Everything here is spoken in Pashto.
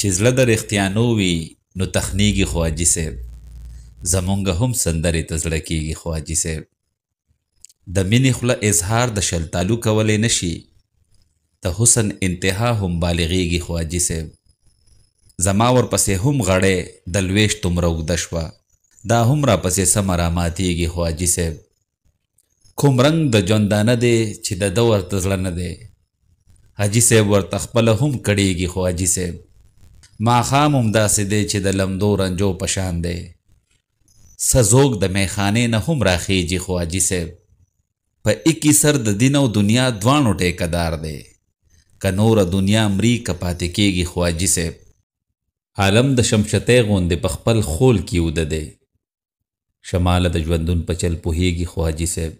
چې زله در اختیانو وي نو تخنیږي خواجی صاحب زمونږ هم سندرې ته زړه کیږي خواجی صاحب د مینې خوله اظهار د شلتالو کولی نشي د حسن انتها هم بالغیږي خواجی صاحب زما ورپسې هم غړې د لویش تومره اوږده شوه دا هم راپسې سمه راماتیږي خواجی صاحب کوم رنګ د جوندانه دی چې د ده ورته زړه نه دی حاجي صاحب ورته خپله هم کړیږي خواجی صاحب ماخام هم داسې دی چې د لمدو رنجو پشان دی سزوګ د میخانې نه هم راخیږي خو حاجي صاحب په اکی سر د دین او دنیا دواړو ټیکدار دی که نوره دنیا مري که پاتې کیږي خو حاجي صاحب عالم د شمشتی غوندې په خپل خول کې وده دی شماله د ژوندون په چل پوهیږي خو حاجي صاحب